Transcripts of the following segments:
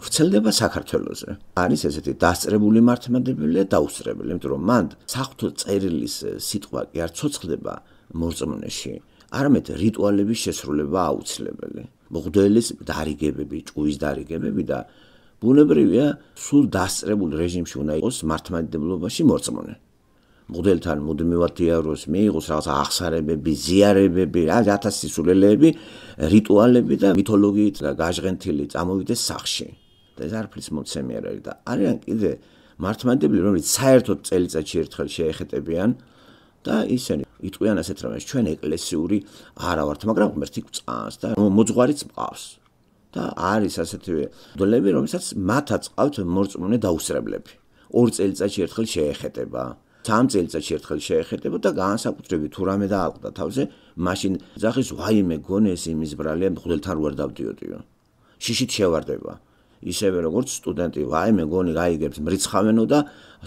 ვრცელდება საქართველოსზე. არის ესეთი დასწრებული მართმადებელი და დაუსწრებელი, იმიტომ რომ მანდ საფთო წერილის სიტყვა კი არ ცოცხლდება მორწმუნეში, არამედ რიტუალების შესრულება აუცილებელი. მღვდელის დარიგებები, ჭუის დარიგებები და ბუნებრივია, სულ დასწრებულ რეჟიმში უნდა იყოს მართმადებლობაში მორწმუნე. მღვდელთან მუდმივად დიაროს მიიღოს რაღაც აღსარებები, ზიარებები, რა ათასი სულელეები, რიტუალები და მითოლოგიით გაჟღენთილი წამოვიდეს სახში. ზარფლის მოცემიერ არის და არიან კიდე მართმადებლები რომელიც საერთოდ წელიწადში ერთხელ შეეხეთებიან და ისინი იტყვიან ასეთ რამეს ჩვენ ეკლესიური არა ვართ მაგრამ ღმერთი გვწანს და მოძღვარიც მყავს და არის ასეთვე დოლები რომელსაც მათაც ყავთ მორწმუნე დაუსრებლები ორ წელიწადში ერთხელ შეეხეთება სამ წელიწადში ერთხელ შეეხეთება და განსაკუთრებით თუ რამე დაალყდა თავზე მაშინ ძახის ვაიმე გონეს იმის ბრალია მღვდელთან რო არ დავდიოდიო შიშით შევარდება ისევე როგორც სტუდენტი ვაი მეგონი გაიგებს მრიცხავენო და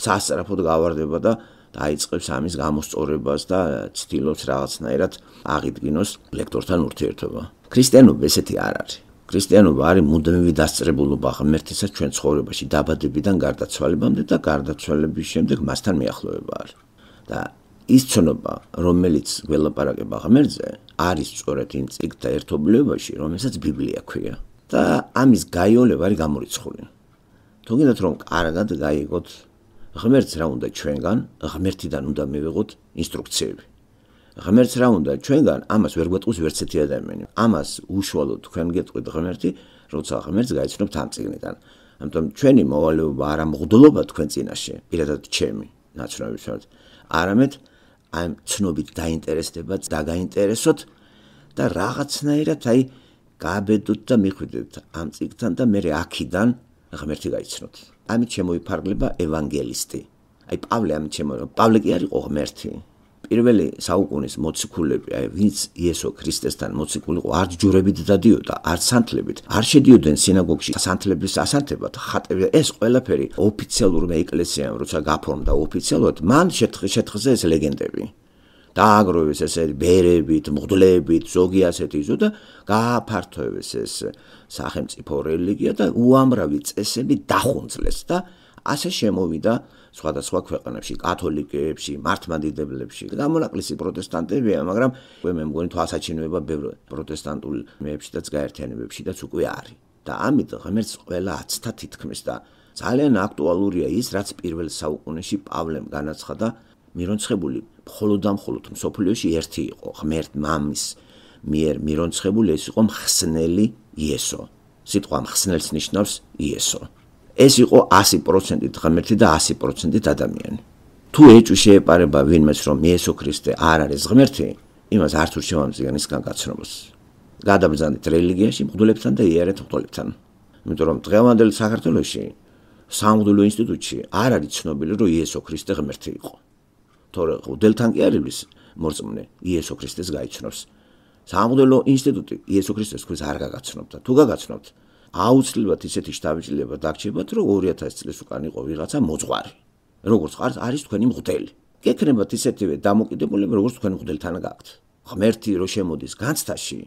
სასწრაფოდ გავარდება და დაიწყებს ამის გამოსწორებას და ცდილობს რაღაცნაირად აღიდგინოს ლექტორთან ურთიერთობა ქრისტიანობა ესეთი არ არის ქრისტიანობა არის მუდმივი დასწრებულობა ღმერთისა ჩვენ ცხოვრებაში დაბადებიდან გარდაცვალებამდე და გარდაცვალების შემდეგ მასთან მიახლოება არის და ის ცნობა რომელიც გველაპარაკება ღმერთზე არის სწორედ იმ ციკლთა ერთობლიობაში რომელსაც ბიბლია ქვია და ამის გაიოლება არის გამორიცხული. თუმცა რომ კარგად გაიგოთ ღმერთს რა უნდა ჩვენგან, ღმერთიდან უნდა მივიღოთ ინსტრუქციები. ღმერთს რა უნდა ჩვენგან, ამას ვერ გვეტყვის ვერც ერთი ადამიანი. ამას უშუალოდ თქვენ გეტყვით ღმერთი, როცა ღმერთს გაიცნობთ ამ წიგნიდან. ამიტომ ჩვენი მოვალეობა არ ამღდლობა თქვენ წინაშე, პირადად ჩემი ნაცნობებით. არამედ აი ცნობით დაინტერესდებათ, დაგაინტერესოთ და რაღაცნაირად აი გააბედოთ და მიხვიდეთ ამ წიგნთან და მე აქიდან ღმერთი გაიცნოთ. ამით შემოიფარგლება ევანგელისტი. აი პავლე ამით შემოიფარგლება. პავლე კი არის ღმერთი. პირველი საუკუნის მოციქულები, აი ვინც იესო ქრისტესთან მოციქული იყო, არ ჯურებით დადიოდა, არ სანთლებით, არ შედიოდნენ სინაგოგში სანთლების ასანთებად, ხატები, ეს ყველაფერი ოფიციალურ მეეკლესიამ როცა გაფორმდა ოფიციალურად, მან შეთხზე ეს ლეგენდები, დააგროვეს ეს ბერებით, მღვდლებით, ზოგი ასეთი ზო და გააფართოვეს ეს სახელმწიფო რელიგია და უამრავი წესები დახუნძლეს და ასე შემოვიდა სხვადასხვა ქვეყნებში, კათოლიკეებში, მართმადიდებლებში. გამონაკლისი პროტესტანტებია, მაგრამ მე მე მგონი თვალსაჩინოება ბევრ პროტესტანტულ მეებში და ძგაერთიანებებში დაც უკვე არის. და ამით ღმერთს ყველა აცთა თითქმის და ძალიან აქტუალურია ის, რაც პირველ საუკუნეში პავლემ განაცხადა, მირონცხებული მხოლოდ და მხოლოდ მსოფლიოში ერთი იყო ღმერთ მამის მიერ მირონცხებული ეს იყო მხსნელი იესო სიტყვა მხსნელს ნიშნავს იესო ეს იყო 100% ღმერთი და 100% ადამიანი თუ ეჭვი შეეპარება ვინმეს რომ იესო ქრისტე არ არის ღმერთი იმას არც ურ შევამციან ისგან გაცნობოს გადაბზანეთ რელიგიაში მღვდლებთან და იარეთ მღვდლებთან იმიტომ რომ დღევანდელ საქართველოში სამღვდელო ინსტიტუტში არ არის ცნობილი რომ იესო ქრისტე ღმერთი იყო თორე ღვთელთან კი არ ივლის მორწმუნე იესო ქრისტეს გაიცნობს სამღვდელო ინსტიტუტი იესო ქრისტეს ხვის არ გაგაცნობთ თუ გაგაცნობთ აუცილებლად ისეთი შთაბეჭდილება დაგჭირდებათ რომ 2000 წლის უკან იყო ვიღაცა მოძღარი როგორც ყარს არის თქვენი მღვდელი გეკნებათ ისეთივე დამოკიდებულება როგორც თქვენი მღვდელთან გაქვთ ღმერთი რო შემოდის განცდაში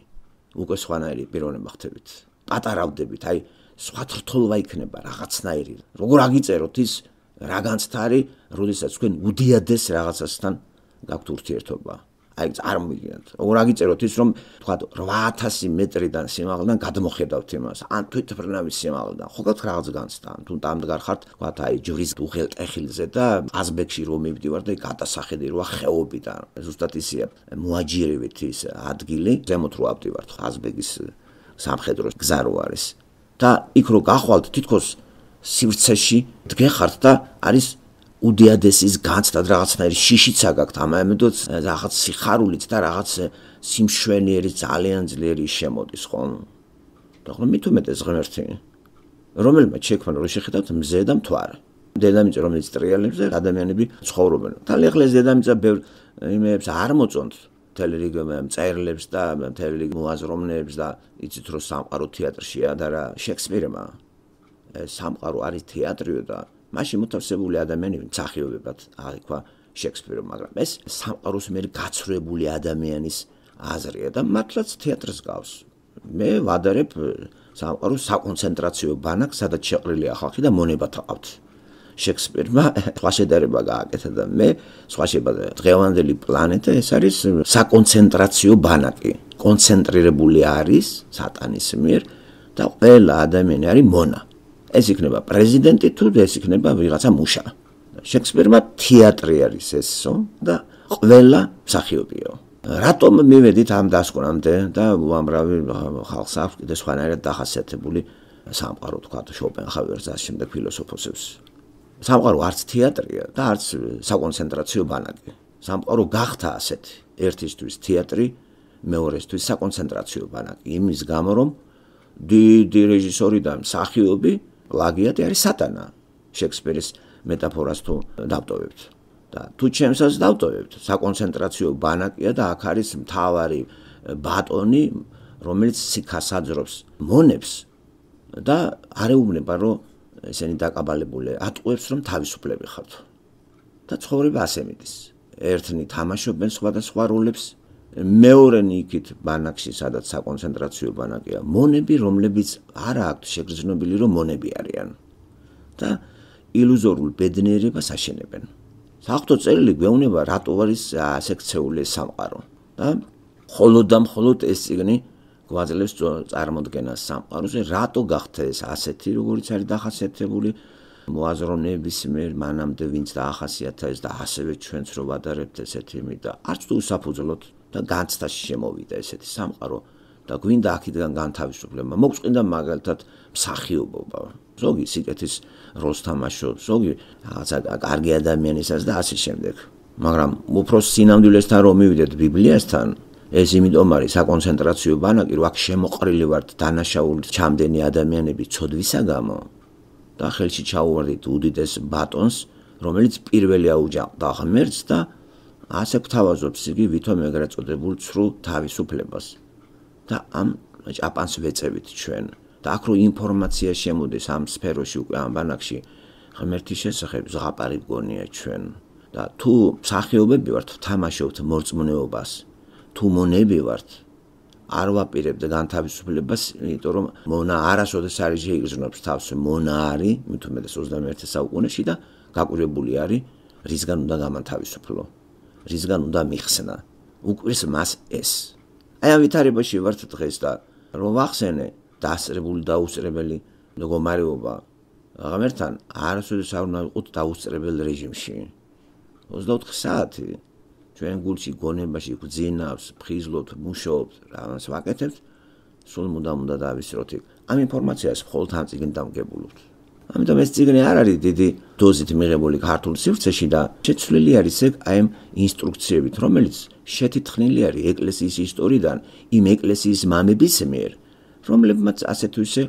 უკვე სხვანაირი პიროვნება ხდებით პატარავდებით აი სხვა თრთოლვა იქნება რაღაცნაირი როგორ აგიწეროთ ის რაგანცთ არის, როდესაც თქვენ უდიადეს რაღაცასთან გაქვთ ურთიერთობა. აი, არ მიგინათ. ორ აგიწეროთ ის, რომ თქვათ 8000 მეტრიდან სიმაღლიდან გადმოხედავთ იმას, ან თვითფრენავის სიმაღლიდან. ხო გაქვთ რაღაც განცდან, თუ დამდგარ ხართ, თქვათ აი, ჯვრის უღელ ტეხილზე და აზბეკში რომ მივდივარ და გადასახედი რვა ხეობიდან. ზუსტად ისეა, მოაჯირივით ის ადგილი, ზემოთ რო აპტივართ აზბეგის სამხედროს გზა რო არის. და იქ რო გახვალთ თითქოს სივრცეში დგეხართ და არის უდიადესის განცდა და რაღაცნაირი შიშიცა გაქვთ ამ ამედოც რაღაც სიხარულით და რაღაც სიმშვენიერი ძალიან ძლიერი შემოდის ხომ და ხომ მithumetes ღმერთი რომელმა შექმნა რომ შეხედათ მზე და მთვარე დედამიწა რომელიც ტრიალებს და ადამიანები ცხოვრობენ და ეხლა დედამიწა ბევრ იმებს არ მოწონთ თელერიგმა მწერლებს და თელერიგმა აზრომნებს და იცით რომ სამყარო თეატრშია და რა შექსპირმა სამყარო არის თეატრიო და მაშინ მოთავსებული ადამიანები მსახიობებად აიქვა შექსპირო მაგრამ ეს სამყაროს მიერ გაცრუებული ადამიანის აზრია და მართლაც თეატრს გავს მე ვადარებ სამყაროს საკონცენტრაციო ბანაკ სადაც შეყრილია ხალხი და მონებათა ყავთ შექსპირმა სხვა შედარება გააკეთა და მე სხვა შედარება დღევანდელი პლანეტა ეს არის საკონცენტრაციო ბანაკი კონცენტრირებული არის სატანის მიერ და ყველა ადამიანი არის მონა ეს იქნება პრეზიდენტი თუ ეს იქნება ვიღაცა მუშა. შექსპირმა თეატრი არის ესო და ყველა მსახიობიო. რატომ მივედით ამ დასკვნამდე და უამრავი ხალხს აქვს კიდე სხვანაირად დახასიათებული სამყარო თქვა შოპენჰაუერს და შემდეგ ფილოსოფოსებს. სამყარო არც თეატრია და არც საკონცენტრაციო ბანაკი. სამყარო გახთა ასეთი, ერთისთვის თეატრი, მეორესთვის საკონცენტრაციო ბანაკი. იმის გამო რომ დიდი რეჟისორი და მსახიობი პლაგიატი არის სატანა შექსპირის მეტაფორას თუ დავტოვებთ და თუ ჩემსაც დავტოვებთ საკონცენტრაციო ბანაკია და აქ არის მთავარი ბატონი რომელიც სიკასაძრობს მონებს და არეუბნება რომ ესენი დაკაბალებული ატყუებს რომ თავისუფლები ხართ და ცხოვრება ასე მიდის ერთნი თამაშობენ სხვადასხვა როლებს მეორე ნიქით ბანაკში სადაც საკონცენტრაციო ბანაკია მონები რომლებიც არ აქვს შეგრძნობილი რომ მონები არიან და ილუზორულ ბედნიერებას აშენებენ საერთო წერილი გვეუბნება რატო არის ასე ქცეული სამყარო და მხოლოდ და მხოლოდ ეს წიგნი გვაძლევს წარმოდგენას სამყაროზე რატო გახდა ეს ასეთი როგორიც არის დახასიათებული მოაზროვნების მერ მანამდე ვინც დაახასიათა ეს და ასევე ჩვენც რო ვადარებთ ესეთ იმით და არც თუ საფუძვლოდ და განცდაში შემოვიდა ესეთი სამყარო და გვინდა აქედან განთავისუფლება. მოგწყინდა მაგალითად მსახიობობა. ზოგი სიკეთის როლს თამაშობს, ზოგი რაღაცა კარგი ადამიანისაც და ასე შემდეგ. მაგრამ უფრო სინამდვილესთან რომ მივიდეთ ბიბლიასთან, ეს იმიტომ არის საკონცენტრაციო ბანაკი, რომ აქ შემოყრილი ვართ დანაშაულ ჩამდენი ადამიანების ცოდვისა გამო და ხელში ჩაუვარდით უდიდეს ბატონს, რომელიც პირველი აუჯანყდა ღმერთს და ასე გვთავაზობს იგი ვითომ ეგრეთ წოდებულ ცრულ თავისუფლებას და ამ ჭაპანს ვეწევით ჩვენ და აქ რო ინფორმაცია შემოდის ამ სფეროში უკვე ამ ბანაკში ღმერთის შესახებ ზღაპარი გონია ჩვენ და თუ მსახიობები ვართ თამაშობთ მორწმუნეობას თუ მონები ვართ არ ვაპირებ და განთავისუფლებას იმიტომ რომ მონა არასოდეს არ შეიგრძნობს თავს მონა არის მით უმეტეს 21 საუკუნეში და გაკვირებული არის რისგან უნდა გამანთავისუფლო რისგან უნდა მიხსნა უკვირს მას ეს აი ავითარებაში ვართ დღეს და რომ ვახსენე დასრებული და უსწრებელი მდგომარეობა ღმერთთან არასოდეს არ უნდა ვიყოთ დაუსწრებელ რეჟიმში 24 საათი ჩვენ გულში გონებაში გძინავს ფხიზლობთ მუშაობთ რამს ვაკეთებთ სულ მუდამ უნდა დავისროთ ამ ინფორმაციას მხოლოდ ამ წიგნიდან გებულობთ ამიტომ ეს ციგნი არ არის დიდი დოზით მიღებული ქართულ სივრცეში და შეცვლილი არის ეგ აი ამ ინსტრუქციებით, რომელიც შეთითხნილი არის ეკლესიის ისტორიდან, იმ ეკლესიის მამების მიერ, რომლებმაც ასე თუ ისე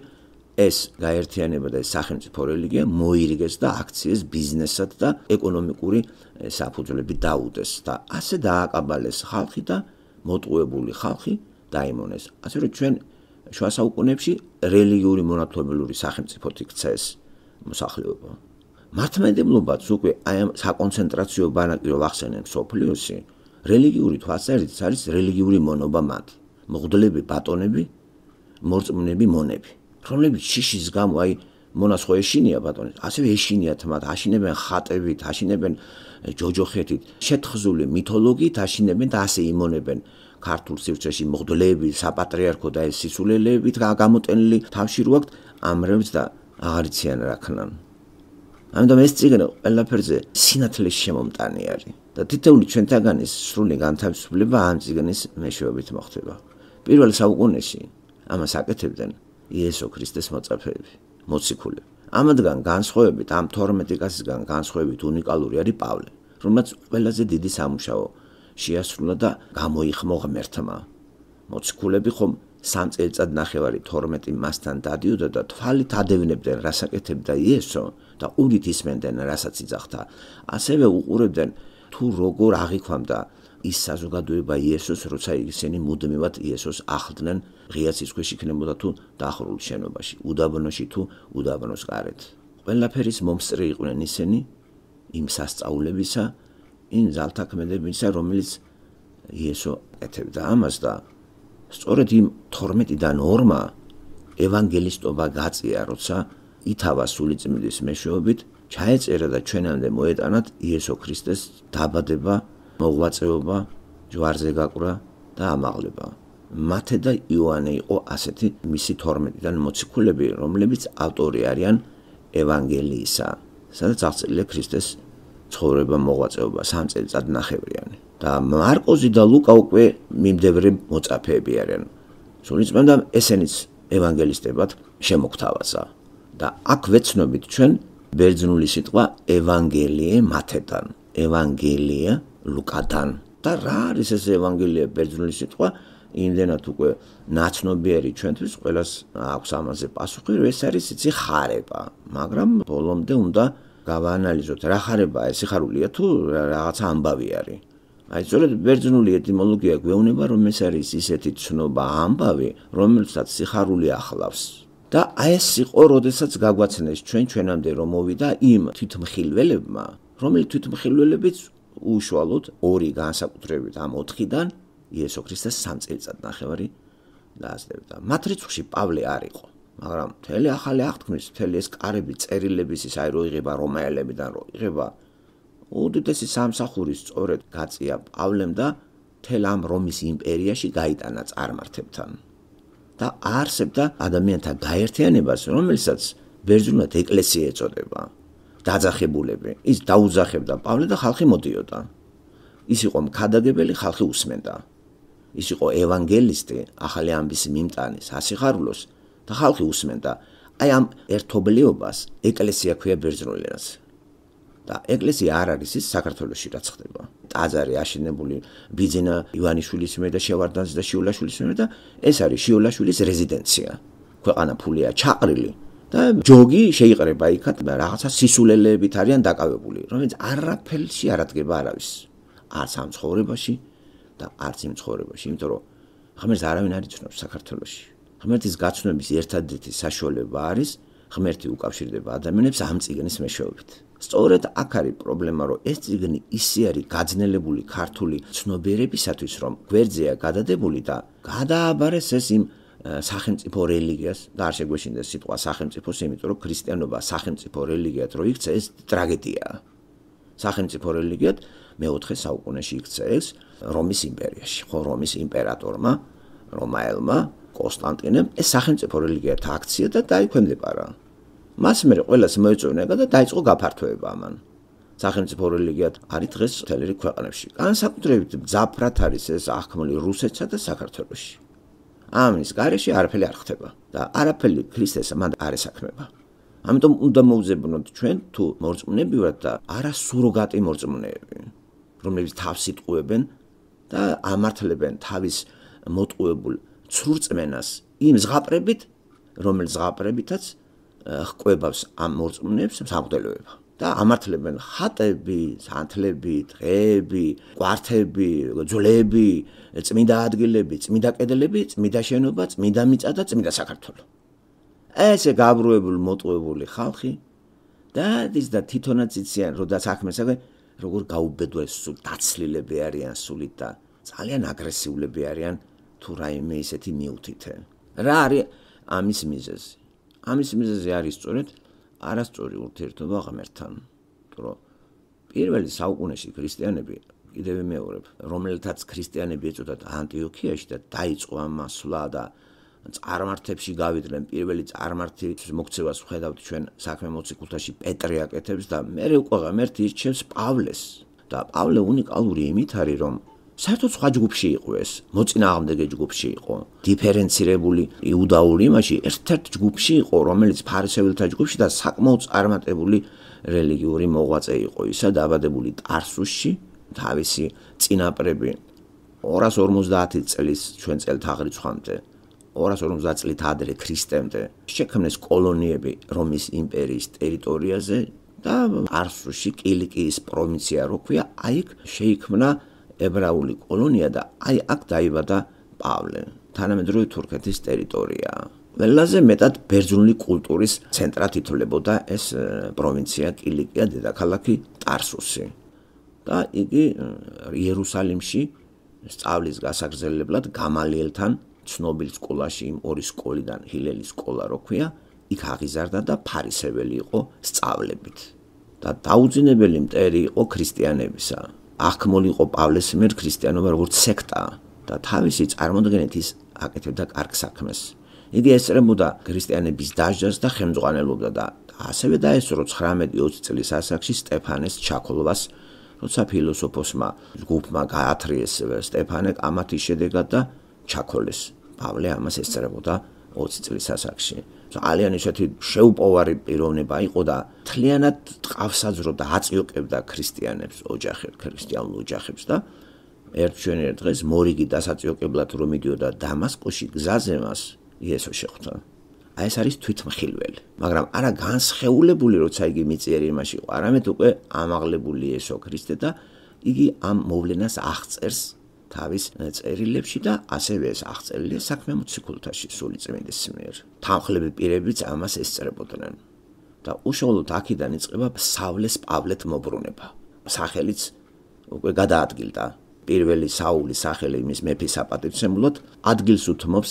ეს გაერთიანება და ეს სახელმწიფო რელიგია მოირიგეს და აქციეს ბიზნესად და ეკონომიკური საფუძვლებით დაუდეს და ასე დააკაბალეს ხალხი და მოტყუებული ხალხი დაიმონეს. ასე რომ ჩვენ შუა საუკუნეებში რელიგიური მონათლობელური სახელმწიფოთი ქცეს მოსახლეობა. მართმადებლობაც უკვე აი ამ საკონცენტრაციო ბანაკი რომ ახსენენ სოფლიოსი, რელიგიური თვალსაზრისით არის რელიგიური მონობა მათ. მოღვდლები, ბატონები, მორწმუნეები, მონები, რომლებიც შიშის გამო აი მონას ხო ეშინია ბატონებს, ასევე ეშინიათ მათ, აშინებენ ხატებით, აშინებენ ჯოჯოხეთით, შეთხზული მითოლოგიით აშინებენ და ასე იმონებენ. ქართულ სივრცეში მოღვდლეები, საპატრიარქო და ეს სიცულელებით გამოტენილი თავში როგთ ამრებს და აღარ იციან რა ქნან. ამიტომ ეს ციგნო ყველაფერზე სინათლის შემომტანი არის და თითეული ჩვენთაგან ის სრული განთავისუფლება ამ ციგნის მეშვეობით მოხდება. პირველ საუკუნეში ამას აკეთებდნენ იესო ქრისტეს მოწაფეები, მოციქული. ამდგან განსხვავებით ამ 12 კაცისგან განსხვავებით უნიკალური არის პავლე, რომელიც ყველაზე დიდი სამუშაო შეასრულა და გამოიხმო ღმერთმა. მოციქულები ხომ სამ წელწად ნახევარი 12 მასთან დადიოდა და თვალით ადევნებდნენ რასაკეთებდა იესო და უგით ისმენდნენ რასაც იძახდა ასევე უყურებდნენ თუ როგორ აღიქვამდა ის საზოგადოება იესოს როცა ისინი მუდმივად იესოს ახლდნენ ღია სიცხეში იქნებოდა თუ დახრულ შენობაში უდაბნოში თუ უდაბნოს გარეთ ყველაფერის მომსწრი იყვნენ ისინი იმ სასწაულებისა იმ ზალთაქმედებისა რომელიც იესო ეთებდა ამას და სწორედ იმ 12-დან 2-მა ევანგელისტობა გაწია, როცა ითავა სულიწმიდის მეშვეობით ჩაეწერა და ჩვენამდე მოეტანათ იესო ქრისტეს დაბადება, მოღვაწეობა, ჯვარზე გაკვრა და ამაღლება. მათე და იოანე იყო ასეთი მისი 12-დან მოციქულები, რომლებიც ავტორი არიან ევანგელიისა, სადაც აღწერილია ქრისტეს ცხოვრება, მოღვაწეობა, სამწელი წადნახევრიანი. და მარკოზი და ლუკა უკვე მიმდებრე მოწაფეები არიან. სულიწმენდა ესენიც ევანგელისტებად შემოგთავაზა და აქ ვეცნობით ჩვენ ბერძნული სიტყვა ევანგელიე მათედან, ევანგელია ლუკადან. და რა არის ეს ევანგელია ბერძნული სიტყვა? იმდენად უკვე ნაცნობიერი ჩვენთვის ყოველას აქვს ამაზე პასუხი, რომ ეს არის იცი ხარება, მაგრამ ბოლომდე უნდა გავაანალიზოთ რა ხარებაა ეს ხარულია თუ რაღაცა ამბავი არის. აი ზოლეთ ბერძნული ეტიმოლოგია გვეუბნება რომ ეს არის ისეთი ცნობა ამბავი რომელსაც სიხარული ახლავს და აი ეს იყო როდესაც გაგვაცნეს ჩვენ ჩვენამდე რომ მოვიდა იმ თვითმხილველებმა რომელი თვითმხილველებიც უშუალოდ ორი განსაკუთრებით ამ 4-დან იესო ქრისტეს სამწელწად ნახევარი დაასწრებდა მათ რიცხვში პავლე არ იყო მაგრამ მთელი ახალი აღთქმის მთელი ეს კარები წერილების ის აი როიღება რომაელებიდან როიღება უდიდესი სამსახურის სწორედ გაწია პავლემ და თელამ რომის იმპერიაში გაიტანა წარმართებთან და არსებდა ადამიანთა გაერთიანებას რომელსაც ბერძნულად ეკლესია ეწოდება დაძახებულები ის დაუძახებდა პავლე და ხალხი მოდიოდა ის იყო მქადაგებელი ხალხი უსმენდა ის იყო ევანგელისტი ახალი ამბის მიმტანის ასიხარულოს და ხალხი უსმენდა აი ამ ერთობლიობას ეკლესია ქვია ბერძნულენას და ეკლესია არ არის ის საქართველოსში რაც ხდება. ტაძარი აშენებული ბიძინა ივანიშვილის მიერ და შევარდანის და შიოლაშვილის მიერ და ეს არის შიოლაშვილის რეზიდენცია. ქვეყანა ფულია ჩაყრილი და ჯოგი შეიყრება იქათ რაღაცა სისულელეებით არიან დაკავებული, რომელიც არაფერში არადგება არავის. არც ამ ცხოვრებაში და არც იმ ცხოვრებაში, იმიტომ რომ ღმერთს არავინ არ იცნობს საქართველოსში. ღმერთის გაცნობის ერთადერთი საშუალება არის ღმერთი უკავშირდება ადამიანებს ამ ციგნის მეშვეობით. სწორედ აქ არის პრობლემა, რომ ეს ციგნი ისე არის გაძნელებული ქართული ცნობიერებისათვის, რომ გვერდზეა გადადებული და გადააბარეს ეს იმ სახელმწიფო რელიგიას და არ შეგვეშინდეს სიტყვა სახელმწიფოს, იმიტომ რომ ქრისტიანობა სახელმწიფო რელიგიად რო იქცა ეს ტრაგედიაა. სახელმწიფო რელიგიად მე-4 საუკუნეში იქცა ეს რომის იმპერიაში, ხო რომის იმპერატორმა, რომაელმა კონსტანტინემ ეს სახელმწიფო რელიგიათა აქცია და დაიქვემდებარა. მას მე ყველას მოეწონა და დაიწყო გაფართოება ამან. სახელმწიფო რელიგიად არის დღეს თელერი ქვეყნებში. განსაკუთრებით ძაფრათ არის ეს ახმული რუსეთსა და საქართველოსში. ამის გარეშე არაფერი არ ხდება და არაფერი ქრისტეს მან არ ესაქმება. ამიტომ უნდა მოუძებნოთ ჩვენ თუ მორწმუნები ვართ და არა სუროგატი მორწმუნეები, რომლებიც თავს იტყუებენ და ამართლებენ თავის მოტყუებულ ცრურწმენას იმ ზღაპრებით, რომელ ზღაპრებითაც ხკვებავს ამ მოწმნებს სამღვდელოება და ამართლებენ ხატები, სანთლები, დღეები, ყვარტები, ძვლები, წმინდა ადგილები, წმინდა კედლები, წმინდა შენობა, წმინდა მიწა და წმინდა საქართველო. ესე გაბრუებულ მოტყუებული ხალხი და ის და თვითონაც იციან, რომ დასახმეს აღე, როგორ გაუბედვეს სულ დაცლილები არიან სულით და ძალიან აგრესიულები არიან თუ რაიმე ისეთი მიუთითე. რა არის ამის მიზეზი? ამის მიზეზი არის სწორედ არასწორი ურთიერთობა ღმერთთან. რომ პირველი საუკუნეში ქრისტიანები კიდევ მეორებ, რომელთაც ქრისტიანები ეწოდათ ანტიოქიაში და დაიწყო ამასვლა და წარმართებში გავიდნენ პირველი წარმართის მოქცევას ხედავთ ჩვენ საქმე მოციქულთაში პეტრეაკეთებს და მეორე უკვე ღმერთი ისჩემს პავლეს და პავლე უნიკალური იმით არის რომ საერთოდ სხვა ჯგუფში იყო ეს მოწინააღმდეგე ჯგუფში იყო დიფერენცირებული იუდაური იმაში ერთ-ერთ ჯგუფში იყო რომელიც ფარისეველთა ჯგუფში და საკმაოდ წარმატებული რელიგიური მოღვაწე იყო ისა დაბადებული ტარსუსში თავისი წინაპრები 250 წლის ჩვენ წელთაღრიცხვამდე 250 წლით ადრე ქრისტემდე შექმნეს კოლონიები რომის იმპერიის ტერიტორიაზე და არსუში კილიკიის პროვინცია როქვია აიქ შეიქმნა ებრაული კოლონია და აი აქ დაიბადა პავლე. თანამედროვე თურქეთის ტერიტორია. ველაზე მეტად ბერძნული კულტურის ცენტრად ითვლებოდა ეს პროვინცია კილიკია დედაქალაქი ტარსუსი. და იგი იერუსალიმში სწავლის გასაგრძელებლად გამალიელთან ცნობილ სკოლაში იმ ორი სკოლიდან ჰილელის სკოლა როქვია, იქ აღიზარდა და ფარისეველი იყო სწავლებით. და დაუძინებელი მტერი იყო ქრისტიანებისა. აქ მოლიყო პავლეს მიერ ქრისტიანობა როგორც სექტა და თავისი წარმოდგენით ის აკეთებდა კარგ საქმეს. იგი ესწრებოდა ქრისტიანების დაჟას და ხელმძღვანელობდა და ასევე დაესწრო 19-20 წლის ასაკში სტეფანეს ჩაქოლვას, როცა ფილოსოფოსმა ჯგუფმა გაათრიეს სტეფანე კამათის შედეგად და ჩაქოლეს. პავლე ამას ესწრებოდა 20 წლის ასაკში. ძალიან ისეთი შეუპოვარი პიროვნება იყო და თლიანად ტყავსაძრობდა, აწიოკებდა ქრისტიანებს, ოჯახებს, ქრისტიანულ ოჯახებს და ერთ ჩვენერ დღეს მორიგი დასაწიოკებლად რომ მიდიოდა დამასკოში გზაზე მას იესო შეხვდა. აი ეს არის თვითმხილველი, მაგრამ არა განსხეულებული როცა იგი მიწიერი იმაში იყო, არამედ უკვე ამაღლებული ესო ქრისტე და იგი ამ მოვლენას აღწერს თავის წერილებში და ასევე ეს აღწერილია საქმე მოციქულთაში სულიწმინდის მიერ. თანხლები პირებიც ამას ესწრებოდნენ. და უშუალოდ აქედან იწყება სავლეს პავლეთ მოbrunება. სახელიც უკვე გადაადგილდა. პირველი საული სახელი მის მეფის საპატივცემულოდ ადგილს უთმობს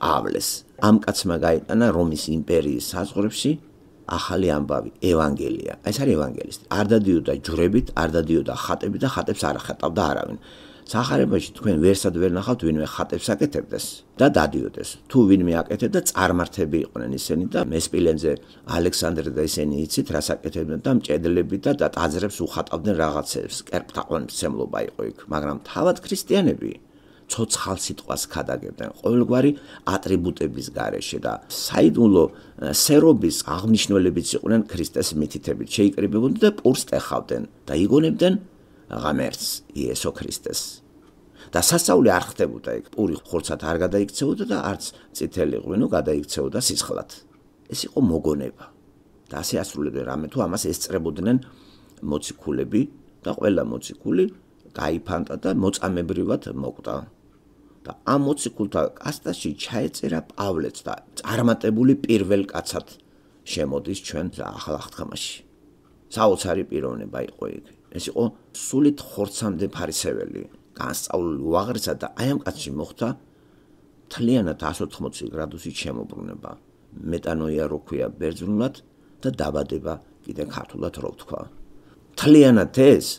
პავლეს. ამ კაცმა გაიტანა რომის იმპერიის საზღვრებში ახალი ამბავი, ევანგელია. ეს არის ევანგელისტი. არ დადიოდა ჯვრებით, არ დადიოდა ხატებით და ხატებს არ ხატავდა არავინ. სახარებაში თქვენ ვერსად ვერ ნახავთ ვინმე ხატებს აკეთებდეს და დადიოდეს თუ ვინმე აკეთებ და წარმართები იყვნენ ისინი და მესპილენზე ალექსანდრე და ისინი იცით რას აკეთებდნენ და მჭედლები და დაძრებს უხატავდნენ რაღაცებს კერპთაყვან მცემლობა იყო იქ მაგრამ თავად ქრისტიანები ცოცხალ სიტყვას ხადაგებდნენ ყოველგვარი ატრიბუტების გარეშე და საიდუმლო სერობის აღნიშნულებიც იყვნენ ქრისტეს მითითებით შეიკრიბებოდნენ და პურს ტეხავდნენ და იგონებდნენ ღმერთს იესო ქრისტეს და სასაული არ ხდებოდა იქ პური ხორცად არ გადაიქცეოდა და არც წითელი ღვინო გადაიქცეოდა სისხლად ეს იყო მოგონება და ასე ასრულებდნენ რამე თუ ამას ესწრებოდნენ მოციქულები და ყველა მოციქული გაიფანტა და მოწამებრივად მოკვდა და ამ მოციქულთა კასტაში ჩაეწერა პავლეც და წარმატებული პირველ კაცად შემოდის ჩვენ ახალ აღთქმაში საოცარი პიროვნება იყო იქ ეს იყო სულით ხორცამდე ფარისეველი განსწავლული უაღრესა და აი ამ კაცში მოხდა მთლიანად 180 გრადუსის შემობრუნება მეტანოია როქვია ბერძნულად და დაბადება კიდე ქართულად რო ვთქვა მთლიანად ეს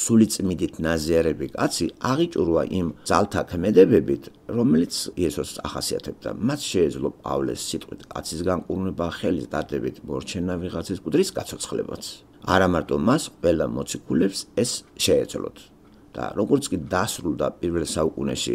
სულიწმიდით ნაზიერები კაცი აღიჭურვა იმ ძალთა ქმედებებით რომელიც იესოს ახასიათებდა მათ შეეძლო პავლეს სიტყვით კაცის განკურნება ხელის დადებით მორჩენა ვიღაცის კუდრის კაცოცხლებას არა მარტო მას ყველა მოციქულებს ეს შეეძლოთ და როგორც კი დასრულდა პირველ საუკუნეში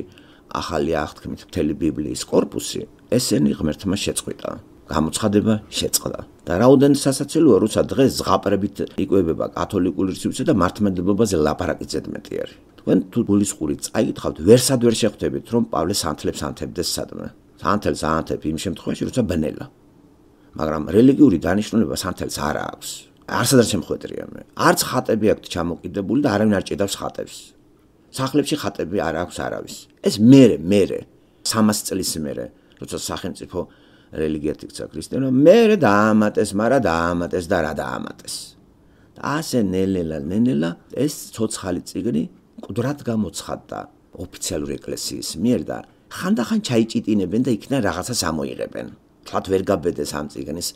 ახალი აღთქმით მთელი ბიბლიის корпуსი ესენი ღმერთმა შეწყვიტა გამოცხადება შეწყდა და რაუდენ სასაცილოა როცა დღეს ზღაპრებით იკვებება კათოლიკური სივრცე და მართმადებობაზე ლაპარაკი ზედმეტიერი თქვენ თუ გულისყური წაიგეთხავთ ვერსად ვერ შეხვდებით რომ პავლეს ანთლებს ანთებდეს სადმე ანთელს ანთებ იმ შემთხვევაში როცა ბნელა მაგრამ რელიგიური დანიშნულება სანთელს არ აქვს არსად არ შემხვეტრია მე. არც ხატები აქვს ჩამოკიდებული და არავინ არ ჭედავს ხატებს. სახლებში ხატები არ აქვს არავის. ეს მერე, მერე 300 წლის მერე, როცა სახელმწიფო რელიგიად იქცა ქრისტიანობა, მერე დაამატეს, მარა დაამატეს და რა დაამატეს. და ასე ნელელა, ნელელა ეს ცოცხალი ციგნი კვდრად გამოცხადდა ოფიციალური ეკლესიის მიერ და ხანდახან ჩაიჭიტინებენ და იქიდან რაღაცა სამოიღებენ. თქვათ ვერ გაბედეს ამ ციგნის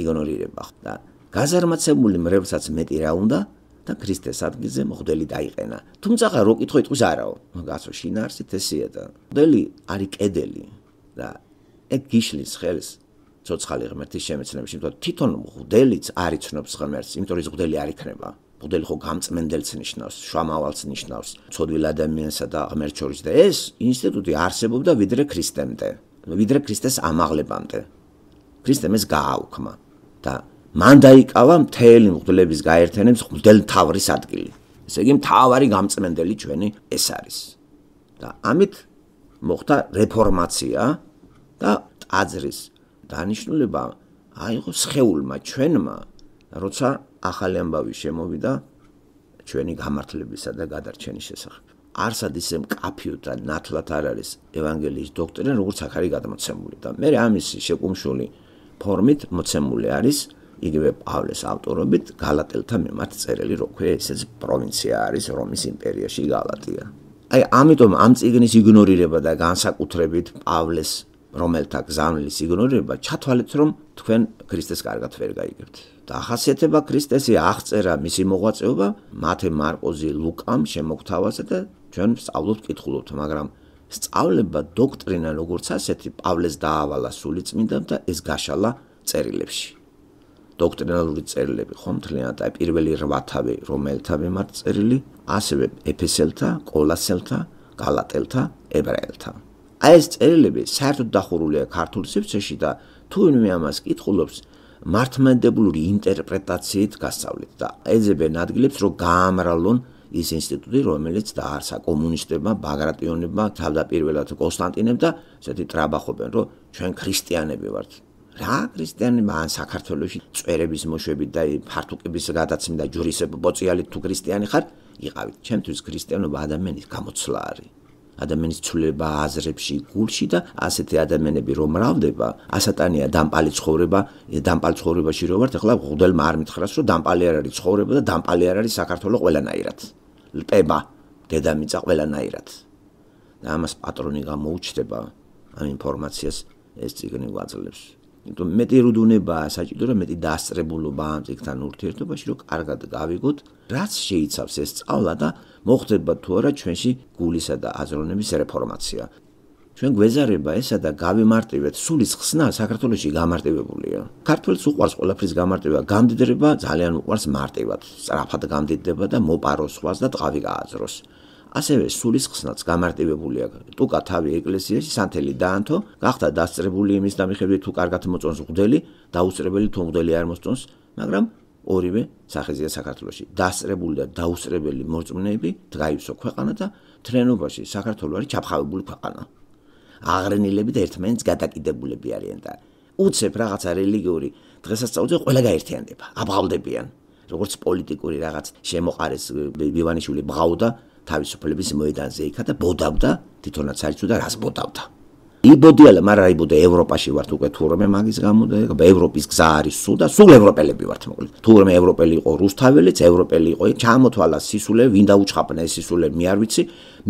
იგნორირება ხო და გაზარმაცებული მრევლსაც მეტი რა უნდა და ქრისტეს ადგილზე მღვდელი დაიყენა. თუმცა რო კითხო იყვის არაო, გასო შინარსი თესია და მღვდელი არის კედელი და ეგ გიშლის ხელს ცოცხალი ღმერთის შემეცნებაში, თუმცა თვითონ მღვდელიც არის ცნობს ღმერთს, იმიტომ ის მღვდელი არ იქნება. მღვდელი ხო გამწმენდელს ნიშნავს, შვამავალს ნიშნავს, ცოდვილ ადამიანსა და ღმერთ შორის და ეს ინსტიტუტი არსებობდა ვიდრე ქრისტემდე, ვიდრე ქრისტეს ამაღლებამდე. ქრისტემ ეს გააუქმა და მან დაიკავა მთელი მღვდლების გაერთიანების მღვდელ მთავრის ადგილი. ესე იგი მთავარი გამწმენდელი ჩვენი ეს არის. და ამით მოხდა რეფორმაცია და ტაძრის დანიშნულება აიღო შეულმა ჩვენმა, როცა ახალი ამბავი შემოვიდა ჩვენი გამართლებისა და გადარჩენის შესახებ. არსად ისე მკაფიოთა ნათლად არ არის ევანგელიის დოქტრინა, როგორც აქ არის გადმოცემული და მე ამის შეკუმშული ფორმით მოცემული არის იგივე პავლეს ავტორობით გალატელთა მიმართ წერილი როქვე ესეც პროვინცია არის რომის იმპერიაში გალატია. აი ამიტომ ამ ციგნის იგნორირება და განსაკუთრებით პავლეს რომელთა გზავნილის იგნორირება ჩათვალეთ რომ თქვენ ქრისტეს კარგად ვერ გაიგებთ. დახასიათება ქრისტესი აღწერა მისი მოღვაწეობა მათე მარკოზი ლუკამ შემოგთავაზა და ჩვენ სწავლობთ კითხულობთ მაგრამ სწავლება დოქტრინა როგორც ასეთი პავლეს დაავალა სული წმინდამ და ეს გაშალა წერილებში დოქტრინალური წერილები ხომ მთლიანად აი პირველი 8 თავი რომელთა მემართ წერილი ასევე ეფესელთა, კოლასელთა, გალატელთა, ებრაელთა. აი ეს წერილები საერთოდ დახურულია ქართულ სივრცეში და თუ ვინმე ამას კითხულობს მართმადებლური ინტერპრეტაციით გასავლეთ და ეძებენ ადგილებს რომ გაამრალონ ის ინსტიტუტი რომელიც დაარსა კომუნისტებმა ბაგრატიონებმა თავდაპირველად კონსტანტინემ და ესეთი ტრაბახობენ რომ ჩვენ ქრისტიანები ვართ რა ქრისტიანებმა ან საქართველოსი წვერების მოშვებით და ფართუკების გადაცმით და ჯურის ბოციალით თუ ქრისტიანი ხარ, იყავით. ჩემთვის ქრისტიანობა ადამიანის გამოცლა არის. ადამიანის ცვლილება აზრებში, გულში და ასეთი ადამიანები რომ მრავლდება, ასატანია დამპალი ცხოვრება, დამპალ ცხოვრებაში რო ვართ, ახლა ღვდელმა არ მითხრას, რომ დამპალი არ არის ცხოვრება და დამპალი არ არის საქართველოს ყველანაირად. ლპება დედამიწა ყველანაირად. და ამას პატრონი გამოუჩდება ამ ინფორმაციას ეს ციგნი გვაძლევს. იმიტომ მეტი რუდუნებაა საჭირო რომ მეტი დაასწრებულობა ამ წიგნთან ურთიერთობაში რომ კარგად გავიგოთ რაც შეიძლება ეს სწავლა და მოხდება თუ არა ჩვენში გულისა და აზროვნების რეფორმაცია ჩვენ გვეზარება ესა და გავიმარტივეთ სულის ხსნა საქართველოსი გამარტივებულია ქართველს უყვარს ყველაფრის გამარტივება გამდიდრება ძალიან უყვარს მარტივად სწრაფად გამდიდება და მოპაროს ხვას და ტყავი გააძროს ასევე სულის ხსნაც გამარტივებული აქვს. ტუკა თავი ეკლესიაში სანთელი დაანთო, გახდა დასწრებული იმის დამიხედვით თუ კარგად მოწონს მღვდელი, დაუსწრებელი თუ მღვდელი არ მოწონს, მაგრამ ორივე სახეზია საქართველოში. დასწრებული და დაუსწრებელი მოწმნეები დღაივსო ქვეყანა და თრენობაში საქართველო არის ჩაფხავებული ქვეყანა. აღრენილები და ერთმანეთს გადაკიდებულები არიან და უცებ რაღაცა რელიგიური დღესასწაულზე ყველა გაერთიანდება, აბღავლდებიან. როგორც პოლიტიკური რაღაც შემოყარეს ვივანიშვილი ბღავდა თავისუფლების მოედანზე იქა და ბოდავდა თვითონაც არ იცოდა და რას ბოდავდა იბოდიალა მაგრამ აი ბოდა ევროპაში ვართ უკვე თურმე მაგის გამო და ევროპის გზა არის სულ და სულ ევროპელები ვართ მოკლედ თურმე ევროპელი იყო რუსთაველიც ევროპელი იყო ჩამოთვალა სისულე ვინ დაუჩხაპნა ეს სისულე მე არ ვიცი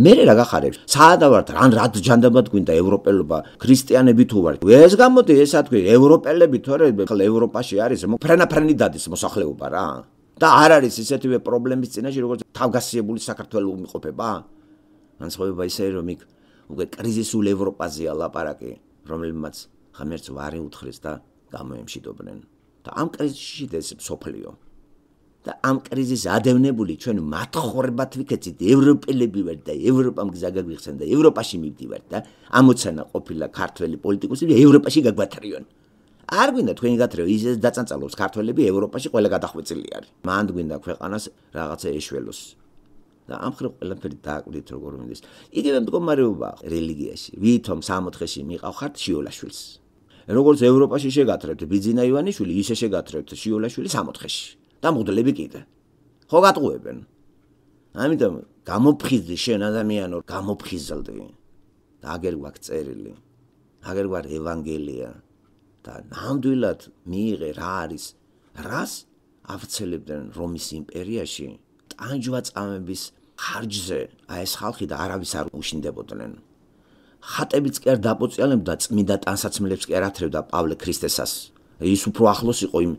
მერე რა გახარებს საადა ვართ რან რად ჯანდაბად გვინდა ევროპელობა ქრისტიანები თუ ვართ ეს გამოდი ესა თქვი ევროპელები თორე ხოლმე ევროპაში არის ფრენაფრენი დადის მოსახლეობა რა და არ არის ესეთივე პრობლემის წინაშე როგორც თავგასიებული საქართველოს მიყოფება ან სხვაობა ისე რომ იქ უკვე კრიზისულ ევროპაზია ლაპარაკი რომელმაც ღმერთს ვარი უთხრეს და გამოემშიდობნენ და ამ კრიზისში ეს სოფლიო და ამ კრიზის ადევნებული ჩვენ მათხოვრებად ვიქეცით ევროპელები ვართ და ევროპამ გზა გაგვიხსენ და ევროპაში მივდივართ და ამოცანა ყოფილა ქართველი პოლიტიკოსები ევროპაში გაგვათრიონ. არ გვინდა თქვენი გათრე ის დაწანწალოს ქართველები ევროპაში ყველა გადახვეწილი არის მან გვინდა ქვეყანას რაღაცა ეშველოს და ამხრივ ყველაფერი დააკვირდით როგორ მინდეს იგივე მდგომარეობაა რელიგიაში ვითომ სამოთხეში მიყავხართ შიოლაშვილს როგორც ევროპაში შეგათრებთ ბიძინა ივანიშვილი ისე შეგათრებთ შიოლაშვილი სამოთხეში და მოდლები კიდე ხო გატყუებენ ამიტომ გამოფხიზდი შენ ადამიანო გამოფხიზლდი და აგერ გვაქვს წერილი აგერ გვარ ევანგელია და ნამდვილად მიიღე რა არის რას აფცელებდნენ რომის იმპერიაში ტანჯვაწამების ხარჯზე აი ეს ხალხი და არავის არ უშინდებოდნენ ხატებიც კი არ დაპოწიალებდა წმინდა ტანსაცმლებს კი არ ათრევდა პავლე ქრისტესას ის უფრო ახლოს იყო იმ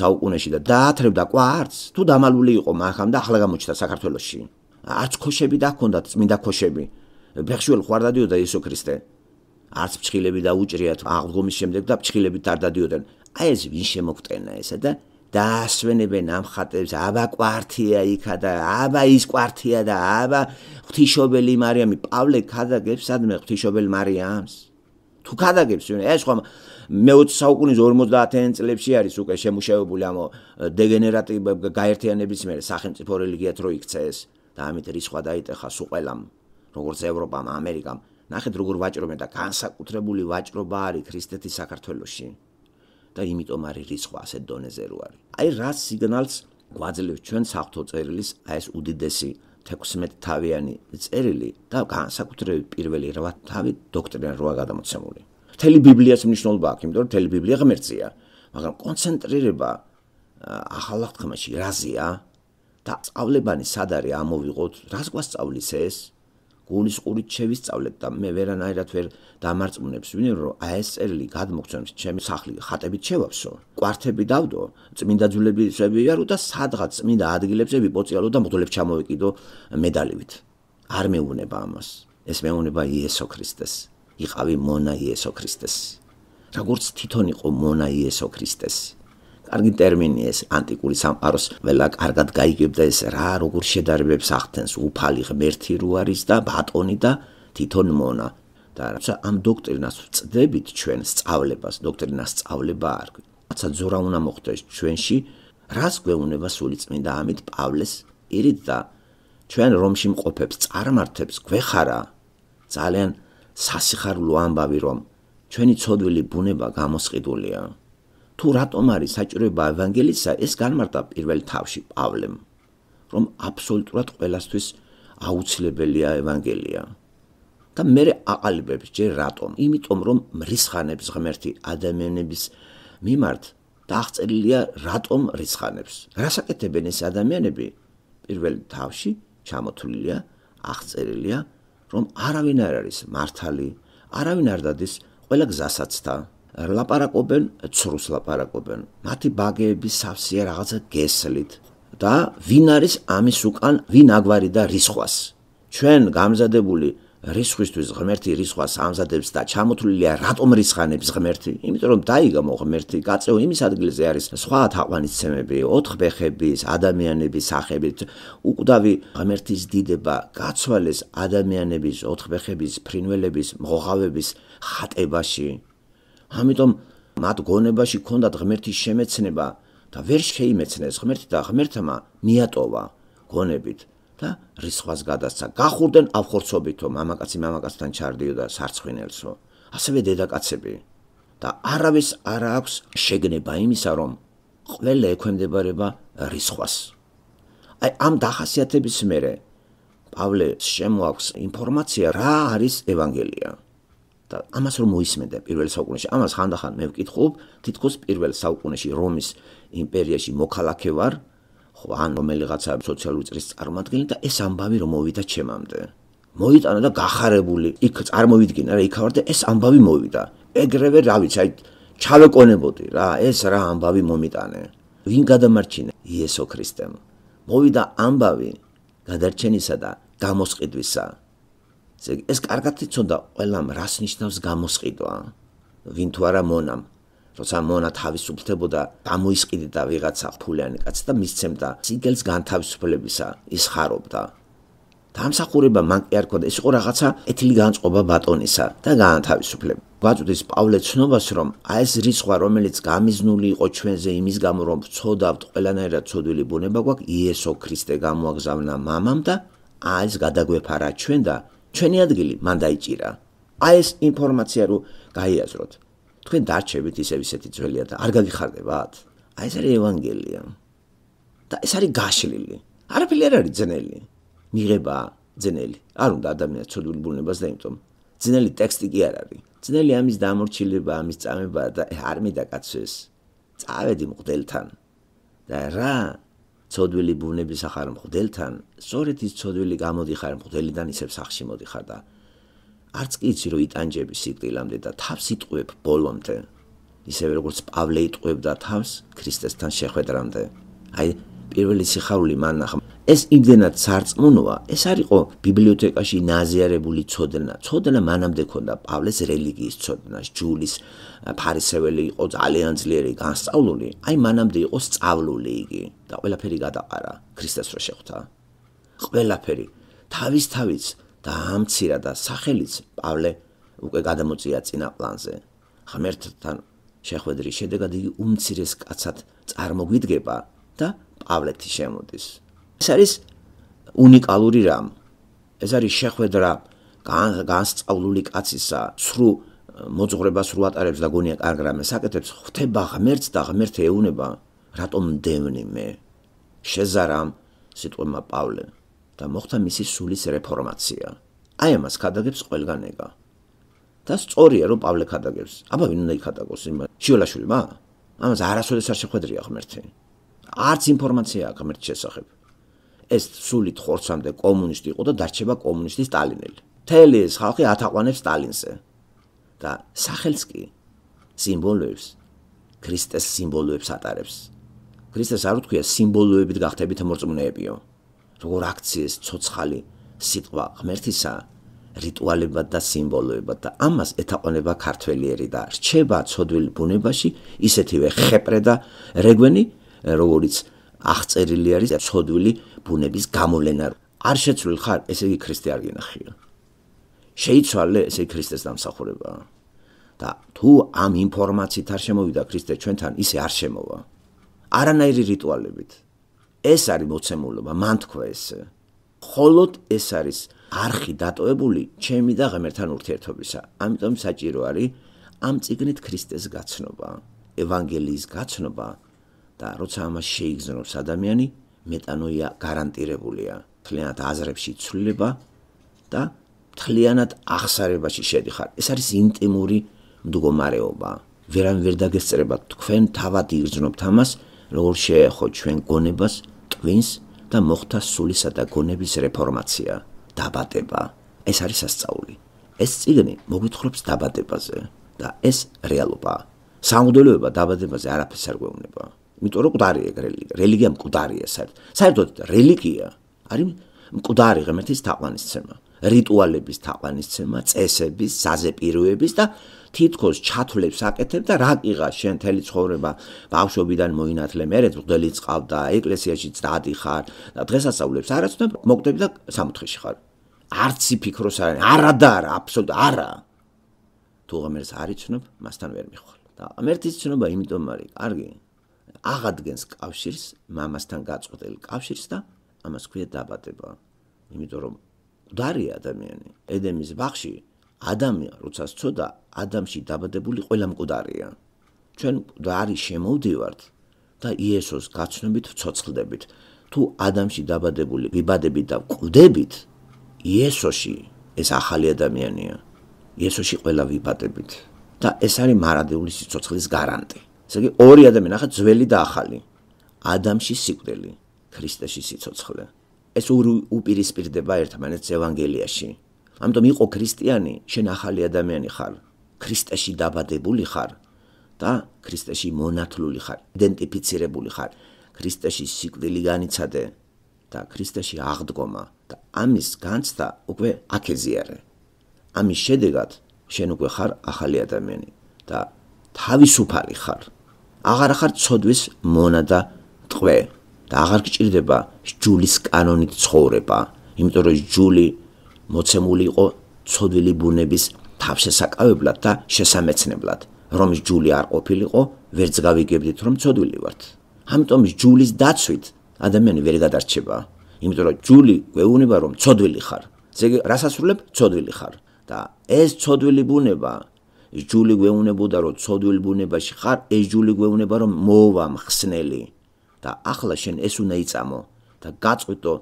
საუკუნეში და დაათრევდა კვარც თუ დამალული იყო მაგრამ და ახლა გამოჩნდა საქართველოსში არც ქოშები დაქონდათ წმინდა ქოშები ბეხშველი ხوار დადიოდა იესო ქრისტე არც ფჭხილები დაუჭრიათ აღდგომის შემდეგ და ფჭხილები არ დადიოდნენ. აი ეს ვინ შემოგტენა ესა და დაასვენებენ ამ ხატებს აბა კვართია იქა და აბა ის კვართია და აბა ღთიშობელი მარიამი პავლე ხადაგებს სადმე ღთიშობელ მარიამს თუ ხადაგებს ვინ ეს ხომ მე 20 საუკუნის 50-იან წლებში არის უკვე შემუშავებული ამ დეგენერატივ გაერთიანების მერე სახელმწიფო რელიგიათ რო იქცეს და ამით რისხვა დაიტეხა სულ ყველამ როგორც ევროპამ ამერიკამ ნახეთ როგორ ვაჭრობენ და განსაკუთრებული ვაჭრობა არის ქრისტეთის საქართველოსში და იმიტომ არის რიცხვა ასეთ დონეზე რო არის აი რა სიგნალს გვაძლევს ჩვენ საფთო წერილის აი ეს უდიდესი 16 თავიანი წერილი და განსაკუთრებული პირველი 8 თავი დოქტრინა როა გადამოცემული მთელი ბიბლიას მნიშვნელობა აქვს იმიტომ რომ მთელი ბიბლია ღმერთია მაგრამ კონცენტრირება ახალახთხმაში რაზია და წავლებანი სად არის ამოვიღოთ რას გვასწავლის ეს გულის ყურით შევისწავლეთ და მე ვერანაირად ვერ დამარწმუნებს ვინმე რომ აი ეს წერილი გადმოგცემს ჩემს სახლი ხატებით შევავსო კვარტები დავდო წმინდა ძვლებისები ვიარო და სადღაც წმინდა ადგილებზე ვიპოციალო და მოძლებს ჩამოვეკიდო медаლივით არ მეუნება ამას ეს მეუნება იესო ქრისტეს იყავი მონა იესო ქრისტეს როგორც თვითონ იყო მონა იესო ქრისტეს კარგი ტერმინი ეს ანტიკური სამყაროს ყველა კარგად გაიგებდა ეს რა როგორ შედარებებს ახთენს უფალი ღმერთი რო არის და ბატონი და თვითონ მონა და რაც ამ დოქტრინას წდებით ჩვენ სწავლებას დოქტრინას სწავლება არ თაცა ზურა უნდა მოხდეს ჩვენში რას გვეუნება სული წმინდა ამით პავლეს ერით და ჩვენ რომში მყოფებს წარმართებს გვეხარა ძალიან სასიხარულო ამბავი რომ ჩვენი ცოდვილი ბუნება გამოსყიდულია თუ რატომ არის საჭიროება ევანგელისა ეს განმარტა პირველ თავში პავლემ რომ აბსოლუტურად ყველასთვის აუცილებელია ევანგელია და მე აყალიბებს ჯერ რატომ იმიტომ რომ მრისხანებს ღმერთი ადამიანების მიმართ დაღწერილია რატომ რისხანებს რასაკეთებენ ეს ადამიანები პირველ თავში ჩამოთვლილია აღწერილია რომ არავინ არ არის მართალი არავინ არ დადის ყველა გზასაცთან ლაპარაკობენ, ცრუს ლაპარაკობენ. მათი ბაგეები სავსეა რაღაცა გესლით და ვინ არის ამის უკან, ვინ აგვარიდა რისხვას? ჩვენ გამზადებული რისხვისთვის ღმერთი რისხვას ამზადებს და ჩამოთვლილია რატომ რისხანებს ღმერთი? იმიტომ რომ დაიგამო ღმერთი, გაწეო იმის ადგილზე არის სხვა თაყვანის ცემები, ოთხ ბეხების, ადამიანების სახებით. უკვდავი ღმერთის დიდება გაცვალეს ადამიანების ოთხ ბეხების, ფრინველების, მღოღავების ხატებაში. ამიტომ მათ გონებაში ქონდათ ღმერთის შემეცნება და ვერ შეიმეცნეს ღმერთი და ღმერთმა მიატოვა გონებით და რისხვას გადასცა გახურდნენ ავხორცობითო მამაკაცი მამაკაცთან ჩარდიოდა სარცხვინელსო ასევე დედაკაცები და არავის არ აქვს შეგნება იმისა რომ ყველა ეკვემდებარება რისხვას აი ამ დახასიათების მერე პავლეს შემოაქვს ინფორმაცია რა არის ევანგელია და ამას რომ მოისმენდა პირველ საუკუნეში, ამას ხანდახან მე ვკითხულობ, თითქოს პირველ საუკუნეში რომის იმპერიაში მოქალაქე ვარ, ხო, ან რომელიღაცა სოციალური წრის წარმომადგენელი და ეს ამბავი რომ მოვიდა ჩემამდე. მოიტანა და გახარებული, იქ წარმოვიდგინე რა, იქ ავარ და ეს ამბავი მოვიდა. ეგრევე რა ვიცი, აი ჩალოკონებოდი რა, ეს რა ამბავი მომიტანე. ვინ გადამარჩინე? იესო ქრისტემ. მოვიდა ამბავი გადარჩენისა და გამოსყიდვისა. ეს კარგად იცოდა ყველამ რას ნიშნავს გამოსყიდვა ვინ თუ არა მონამ როცა მონა თავისუფლდებოდა გამოისყიდდა ვიღაცა ფულიანი კაცი და მისცემდა სიგელს განთავისუფლებისა ის ხარობდა დამსახურება მან კი არ ქონდა ეს იყო რაღაცა ეთილი განწყობა ბატონისა და განთავისუფლება გვაწვდის პავლე ცნობას რომ აი ეს რიცხვა რომელიც გამიზნული იყო ჩვენზე იმის გამო რომ ვწოდავთ ყველანაირად ცოდვილი ბუნება გვაქვს იესო ქრისტე გამოაგზავნა მამამ და აი ეს გადაგვეფარა ჩვენ და ჩვენი ადგილი მან დაიჭირა. აი ეს ინფორმაცია რო გაიაზროთ. თქვენ დარჩებით ისევ ისეთი ძველია და არ გაგიხარდებათ. აი ეს არის ევანგელია. და ეს არის გაშლილი. არაფერი არ არის ძნელი. მიღება ძნელი. არ უნდა ადამიანს ცოდვილი ბუნებას და იმიტომ ძნელი ტექსტი კი არ არის. ძნელი ამის დამორჩილება, ამის წამება და არ მიდაკაცეს. წავედი მყდელთან. და რა ცოდვილი ბუნების ახალ მხდელთან, სწორედ ის ცოდვილი გამოდიხარ მხდელიდან ისევ სახში მოდიხარ და არც კი იცი რომ იტანჯები სიკვდილამდე და თავს იტყუებ ბოლომდე, ისევე როგორც პავლე იტყუებდა თავს ქრისტესთან შეხვედრამდე. აი პირველი სიხარული მან ახ ეს იმდენად სარწმუნოა ეს არ იყო ბიბლიოთეკაში ნაზიარებული ცოდნა ცოდნა მანამდე ქონდა პავლეს რელიგიის ცოდნას ჯულის ფარისეველი იყო ძალიან ძლიერი განსწავლული აი მანამდე იყო სწავლული იგი და ყველაფერი გადაყარა ქრისტეს რო შეხვდა ყველაფერი თავის თავიც დაამცირა და სახელიც პავლე უკვე გადამოწია წინა პლანზე ღმერთთან შეხვედრის შედეგად იგი უმცირეს კაცად წარმოგვიდგება და პავლეთი შემოდის. ეს არის უნიკალური რამ. ეს არის შეხვედრა განსწავლული კაცისა, ცრუ მოძღრებას რო ატარებს და გონია კარგ რამე, საკეთებს ხვდება ღმერთს და ღმერთ ეუნება, რატომ დევნი მე? შეზარამ სიტყვა პავლე და მოხდა მისი სულის რეფორმაცია. აი ამას ხადაგებს ყველგან ეგა. და სწორია რომ პავლე ხადაგებს. აბა ვინ უნდა იქ ხადაგოს იმას? შიოლაშვილი მა? ამას არასოდეს არ შეხვედრია ღმერთს. არც ინფორმაცია აქვს მერჩ შესახებ. ეს სული ხორცამდე კომუნისტი იყო და დარჩება კომუნისტი სტალინელი. მთელი ეს ხალხი ათაყვანებს სტალინზე. და სახელს კი სიმბოლოებს ქრისტეს სიმბოლოებს ატარებს. ქრისტეს არ უთქია სიმბოლოებით გახდებით მოწმუნეებიო. როგორ აქციეს ცოცხალი სიტყვა ღმერთისა რიტუალებად და სიმბოლოებად და ამას ეთაყვანება ქართველიერი და რჩება ცოდვილ ბუნებაში ისეთივე ხეპრე და რეგვენი როგორც აღწერილი არის ცოდვილი ბუნების გამოლენა. არ შეცვლილ ხარ, ესე იგი ქრისტე არ გინახია. შეიცვალე ესე ქრისტეს დამსახურება. და თუ ამ ინფორმაციით არ შემოვიდა ქრისტე ჩვენთან, ისე არ შემოვა. არანაირი რიტუალებით. ეს არის მოცემულობა, მან თქვა ეს. холод ეს არის არხი დატოებული ჩემი და ღმერთთან ურთიერთობისა. ამიტომ საჭირო არის ამ ციგნით ქრისტეს გაცნობა, ევანგელიის გაცნობა და როცა ამას შეიგზნობს ადამიანი, მეტანოია გარანტირებულია. თლიანად აზრებში ცვლილება და თლიანად აღსარებაში შედიხარ. ეს არის ინტიმური მდგომარეობა. ვერან ვერ დაგესწრება თქვენ თავად იგზნობთ ამას, როგორ შეეხო ჩვენ გონებას, ტვინს და მოხდა სულისა და გონების რეფორმაცია, დაბადება. ეს არის ასწაული. ეს წიგნი მოგვითხრობს დაბადებაზე და ეს რეალობაა. სამუდელოება დაბადებაზე არაფერს არ გვეუბნება. იმიტომ რომ მკვდარია რელიგია. რელიგია მკვდარია საერთოდ. საერთოდ რელიგია არის მკვდარი ღმერთის თაყვანისცემა, რიტუალების თაყვანისცემა, წესების, საზეპირვების და თითქოს ჩათვლებს აკეთებ და რა კიღა შენ თელი ცხოვრება ბავშვობიდან მოინათლე მერე ძღდელი წავდა ეკლესიაში წადი ხარ და დღესასწაულებს არაცნობ მოკდები და სამთხეში ხარ არცი ფიქროს არ არის არადარ აბსოლუტ არა თუ ღმერთს არიცნობ მასთან ვერ მიხვალ და ღმერთის ცნობა იმიტომ არის კარგი აღადგენს კავშირს მამასთან გაწყვეტილ კავშირს და ამას ქვია დაბადება. იმიტომ რომ მდარი ადამიანი ედემის ბაღში ადამია როცა ცოდა ადამში დაბადებული ყველა მკვდარია. ჩვენ მდარი შემოვდივართ და იესოს გაცნობით ცოცხლდებით. თუ ადამში დაბადებული ვიბადებით და ვკვდებით იესოში ეს ახალი ადამიანია. იესოში ყველა ვიბადებით და ეს არის მარადეული სიცოცხლის გარანტია. ესე იგი ორი ადამიანი ახლა ძველი და ახალი ადამიანში სიკვდილი ქრისტეში სიცოცხლე ეს უპირისპირდება ერთმანეთს ევანგელიაში ამიტომ იყო ქრისტიანი შენ ახალი ადამიანი ხარ ქრისტეში დაბადებული ხარ და ქრისტეში მონათლული ხარ იდენტიფიცირებული ხარ ქრისტეში სიკვდილი განიცადე და ქრისტეში აღდგომა და ამის განცდა უკვე აქეზიარე ამის შედეგად შენ უკვე ხარ ახალი ადამიანი და თავისუფალი ხარ აღარ ახარ ცოდვის მონა და ტყვე და აღარ გჭირდება ჯულის კანონით ცხოვრება იმიტომ რომ ჯული მოცემული იყო ცოდვილი ბუნების თავშესაკავებლად და შესამეცნებლად რომ ის ჯული არ ყოფილიყო ვერც გავიგებდით რომ ცოდვილი ვართ ამიტომ ის ჯულის დაცვით ადამიანი ვერ გადარჩება იმიტომ რომ ჯული გვეუბნება რომ ცოდვილი ხარ ზოგი რასასრულებ ცოდვილი ხარ და ეს ცოდვილი ბუნება ჯული გვეუნებოდა რომ ცოდვილ ბუნებაში ხარ ეს ჯული გვეუნება რომ მოვა მხსნელი და ახლა შენ ეს უნდა იწამო და გაწყვეტო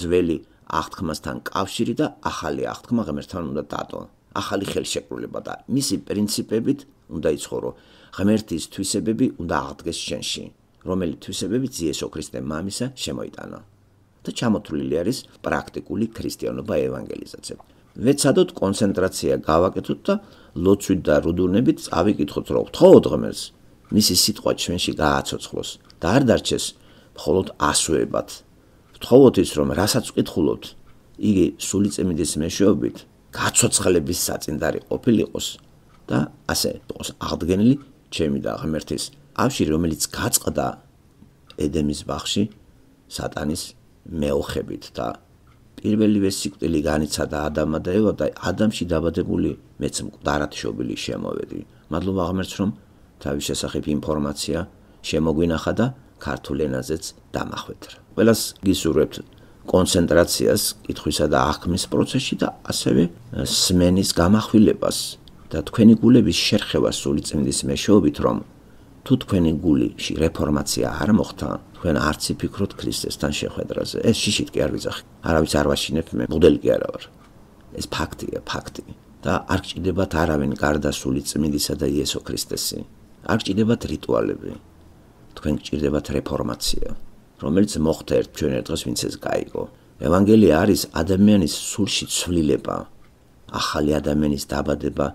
ძველი აღთქმასთან კავშირი და ახალი აღთქმა ღმერთთან უნდა დატო ახალი ხელშეკრულება და მისი პრინციპებით უნდა იცხოვრო ღმერთის თვისებები უნდა აღდგეს შენში რომელი თვისებებიც იესო ქრისტე მამისა შემოიტანო და ჩამოთვლილი არის პრაქტიკული ქრისტიანობა ევანგელიზაცია ვეცადოთ კონცენტრაცია გავაკეთოთ და ლოცვით და რუდუნებით წავიკითხოთ რა ვთხოვოთ ღმერთს მისი სიტყვა ჩვენში გააცოცხლოს და არ დარჩეს მხოლოდ ასოებად ვთხოვოთ ის რომ რასაც ვკითხულობთ იგი სულიწმიდის მეშვეობით გაცოცხლების საწინდარი ყოფილიყოს და ასე იყოს აღდგენილი ჩემი და ღმერთის ავში რომელიც გაწყდა ედემის ბაღში სატანის მეოხებით და პირველივე სიკვდილი განიცადა ადამმა და ევა და ადამში დაბადებული მეც მკვდარად შობილი შემოვედი. მადლობა ღმერთს რომ თავის შესახებ ინფორმაცია შემოგვინახა და ქართულ ენაზეც დამახვედრა. ყველას გისურვებთ კონცენტრაციას, კითხვისა და აღქმის პროცესში და ასევე სმენის გამახვილებას და თქვენი გულების შერხევას სული წმინდის მეშვეობით რომ თუ თქვენი გულიში რეფორმაცია არ მოხდა, თქვენ არც იფიქროთ ქრისტესთან შეხვედრაზე. ეს შიშით კი არ ვიძახი. არავის არ ვაშინებ მე, მოდელი კი არა ვარ. ეს ფაქტია, ფაქტი. და არ გჭირდებათ არავინ გარდასული წმინდისა და იესო ქრისტესი. არ გჭირდებათ რიტუალები. თქვენ გჭირდებათ რეფორმაცია, რომელიც მოხდა ერთ ჩვენ ერთხელ ვინც ეს გაიგო. ევანგელია არის ადამიანის სულში ცვლილება, ახალი ადამიანის დაბადება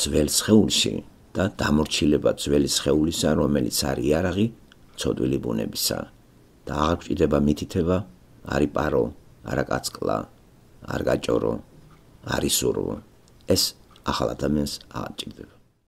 ძველ სხეულში. და დამორჩილება ძველი შეულისა, რომელიც არის იარაღი ცოდვილი ბუნებისა. და აღჭიდება მითითება, არის პარო, არა კაცკლა, არ გაჭორო, არის სურვა. ეს ახალ ადამიანს აღჭიდება.